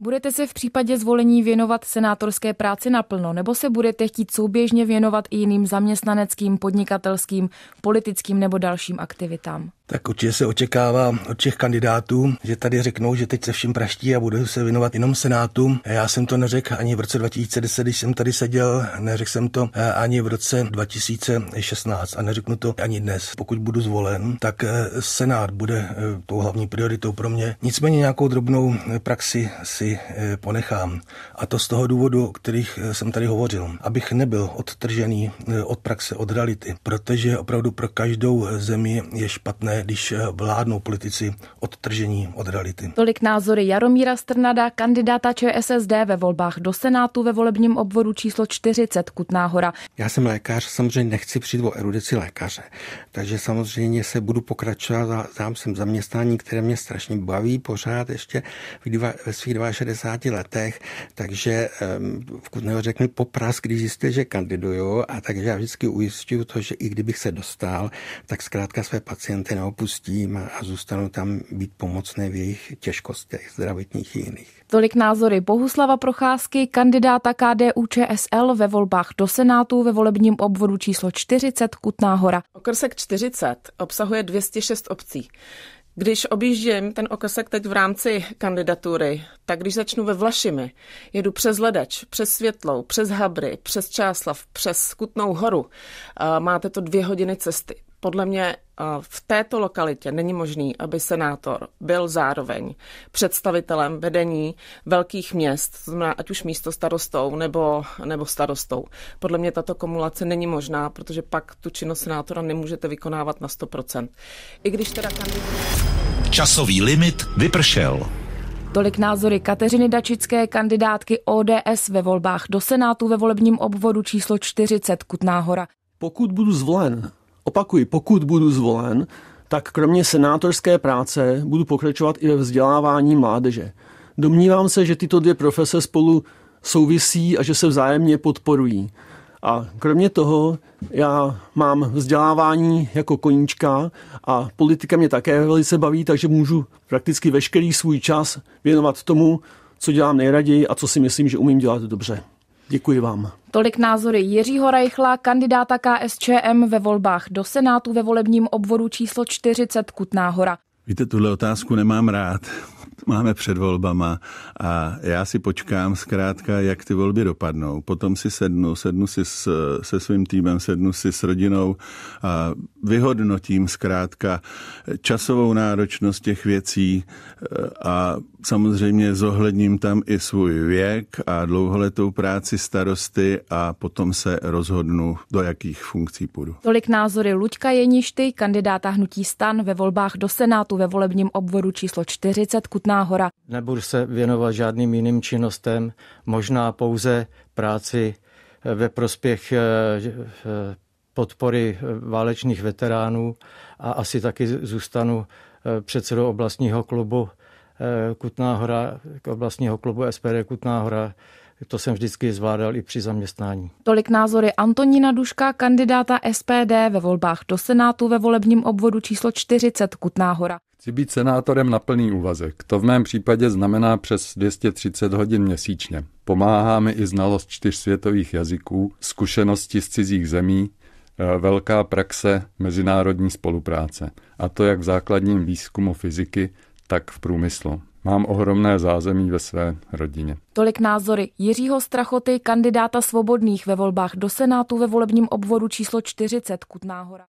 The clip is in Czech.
Budete se v případě zvolení věnovat senátorské práci naplno, nebo se budete chtít souběžně věnovat i jiným zaměstnaneckým, podnikatelským, politickým nebo dalším aktivitám? Tak určitě se očekává od těch kandidátů, že tady řeknou, že teď se vším praští a budou se věnovat jenom Senátu. Já jsem to neřekl ani v roce 2010, když jsem tady seděl, neřekl jsem to ani v roce 2016 a neřeknu to ani dnes. Pokud budu zvolen, tak eh, Senát bude eh, tou hlavní prioritou pro mě. Nicméně nějakou drobnou eh, praxi si ponechám. A to z toho důvodu, o kterých jsem tady hovořil. Abych nebyl odtržený od praxe, od reality, protože opravdu pro každou zemi je špatné když eh, vládnou politici odtržení od reality. Tolik názory Jaromíra Strnada, kandidáta ČSSD ve volbách do Senátu ve volebním obvodu číslo 40 Kutná hora. Já jsem lékař, samozřejmě nechci přijít o erudici lékaře, takže samozřejmě se budu pokračovat a dám zaměstnání, které mě strašně baví pořád ještě ve svých 62 letech, takže v Kutné hoře řekl popras, když zjistil, že kandiduju a takže já vždycky ujistuju to, že i kdybych se dostal, tak zkrátka své pacienty nebo neopustím a zůstanu tam být pomocné v jejich těžkostech zdravotních i jiných. Tolik názory Bohuslava Procházky, kandidáta KDU ČSL ve volbách do Senátu ve volebním obvodu číslo 40 Kutná hora. Okrsek 40 obsahuje 206 obcí. Když objíždím ten okrsek teď v rámci kandidatury, tak když začnu ve Vlašimi, jedu přes Ledač, přes Světlou, přes Habry, přes Čáslav, přes Kutnou horu, máte to dvě hodiny cesty podle mě eh, v této lokalitě není možný, aby senátor byl zároveň představitelem vedení velkých měst, to znamená ať už místo starostou nebo, nebo starostou. Podle mě tato kumulace není možná, protože pak tu činnost senátora nemůžete vykonávat na 100%. I když teda Časový limit vypršel. Tolik názory Kateřiny Dačické, kandidátky ODS ve volbách do Senátu ve volebním obvodu číslo 40 Kutná hora. Pokud budu zvolen, Opakuji, pokud budu zvolen, tak kromě senátorské práce budu pokračovat i ve vzdělávání mládeže. Domnívám se, že tyto dvě profese spolu souvisí a že se vzájemně podporují. A kromě toho já mám vzdělávání jako koníčka a politika mě také velice baví, takže můžu prakticky veškerý svůj čas věnovat tomu, co dělám nejraději a co si myslím, že umím dělat dobře. Děkuji vám. Tolik názory Jiřího Rajchla, kandidáta KSČM ve volbách do Senátu ve volebním obvodu číslo 40 Kutná hora. Víte, tuhle otázku nemám rád, máme před volbama a já si počkám zkrátka, jak ty volby dopadnou. Potom si sednu, sednu si s, se svým týmem, sednu si s rodinou a vyhodnotím zkrátka časovou náročnost těch věcí e, a samozřejmě zohledním tam i svůj věk a dlouholetou práci starosty a potom se rozhodnu, do jakých funkcí půjdu. Tolik názory Luďka Jeništy, kandidáta hnutí stan ve volbách do Senátu ve volebním obvodu číslo 40 Kutná Černá hora. Nebudu se věnovat žádným jiným činnostem, možná pouze práci ve prospěch eh, eh, podpory eh, válečných veteránů a asi taky zůstanu předsedou oblastního klubu Eh, Kutná hora, oblastního jako klubu SPD Kutná hora, to jsem vždycky zvládal i při zaměstnání. Tolik názory Antonína Duška, kandidáta SPD ve volbách do Senátu ve volebním obvodu číslo 40 Kutná hora. Chci být senátorem na plný úvazek. To v mém případě znamená přes 230 hodin měsíčně. Pomáhá mi i znalost čtyř světových jazyků, zkušenosti z cizích zemí, eh, velká praxe mezinárodní spolupráce. A to jak v základním výzkumu fyziky, tak v průmyslu. Mám ohromné zázemí ve své rodině. Tolik názory Jiřího Strachoty, kandidáta svobodných ve volbách do Senátu ve volebním obvodu číslo 40 Kutná hora.